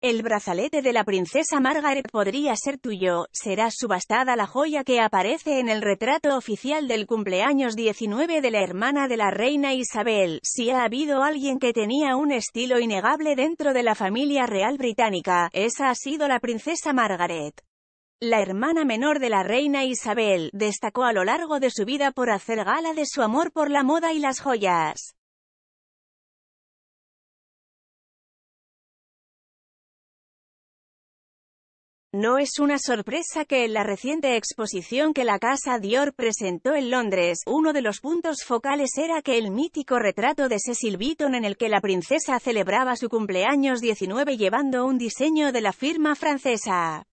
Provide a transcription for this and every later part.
El brazalete de la princesa Margaret podría ser tuyo, será subastada la joya que aparece en el retrato oficial del cumpleaños 19 de la hermana de la reina Isabel, si ha habido alguien que tenía un estilo innegable dentro de la familia real británica, esa ha sido la princesa Margaret. La hermana menor de la reina Isabel, destacó a lo largo de su vida por hacer gala de su amor por la moda y las joyas. No es una sorpresa que en la reciente exposición que la Casa Dior presentó en Londres, uno de los puntos focales era que el mítico retrato de Cecil Beaton en el que la princesa celebraba su cumpleaños 19 llevando un diseño de la firma francesa.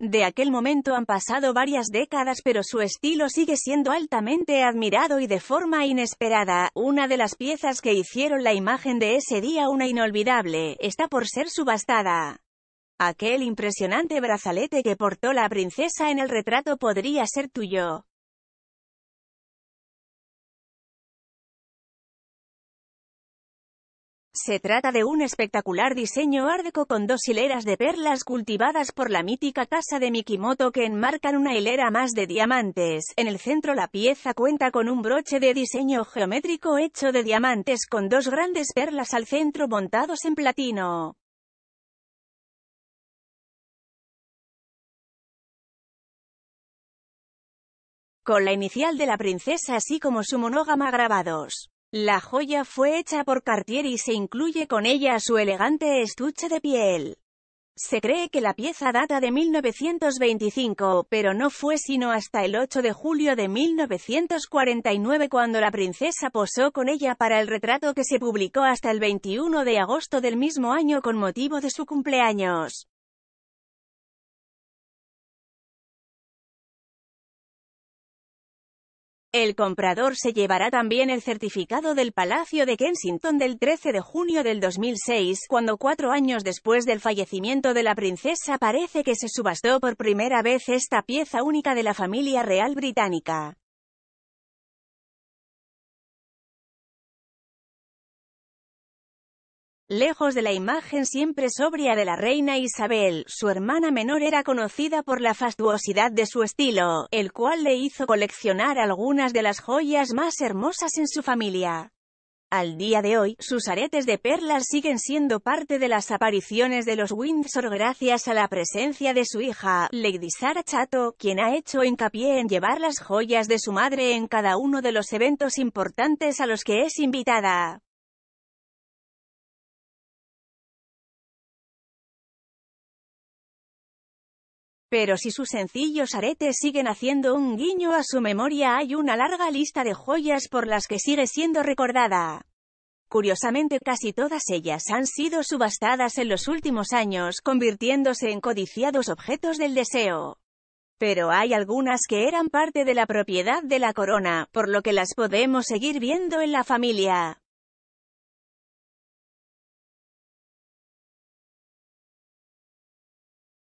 De aquel momento han pasado varias décadas pero su estilo sigue siendo altamente admirado y de forma inesperada, una de las piezas que hicieron la imagen de ese día una inolvidable, está por ser subastada. Aquel impresionante brazalete que portó la princesa en el retrato podría ser tuyo. Se trata de un espectacular diseño árdeco con dos hileras de perlas cultivadas por la mítica casa de Mikimoto que enmarcan una hilera más de diamantes. En el centro la pieza cuenta con un broche de diseño geométrico hecho de diamantes con dos grandes perlas al centro montados en platino. con la inicial de la princesa así como su monógama grabados. La joya fue hecha por Cartier y se incluye con ella su elegante estuche de piel. Se cree que la pieza data de 1925, pero no fue sino hasta el 8 de julio de 1949 cuando la princesa posó con ella para el retrato que se publicó hasta el 21 de agosto del mismo año con motivo de su cumpleaños. El comprador se llevará también el certificado del Palacio de Kensington del 13 de junio del 2006, cuando cuatro años después del fallecimiento de la princesa parece que se subastó por primera vez esta pieza única de la familia real británica. Lejos de la imagen siempre sobria de la reina Isabel, su hermana menor era conocida por la fastuosidad de su estilo, el cual le hizo coleccionar algunas de las joyas más hermosas en su familia. Al día de hoy, sus aretes de perlas siguen siendo parte de las apariciones de los Windsor gracias a la presencia de su hija, Lady Sarah Chato, quien ha hecho hincapié en llevar las joyas de su madre en cada uno de los eventos importantes a los que es invitada. Pero si sus sencillos aretes siguen haciendo un guiño a su memoria hay una larga lista de joyas por las que sigue siendo recordada. Curiosamente casi todas ellas han sido subastadas en los últimos años, convirtiéndose en codiciados objetos del deseo. Pero hay algunas que eran parte de la propiedad de la corona, por lo que las podemos seguir viendo en la familia.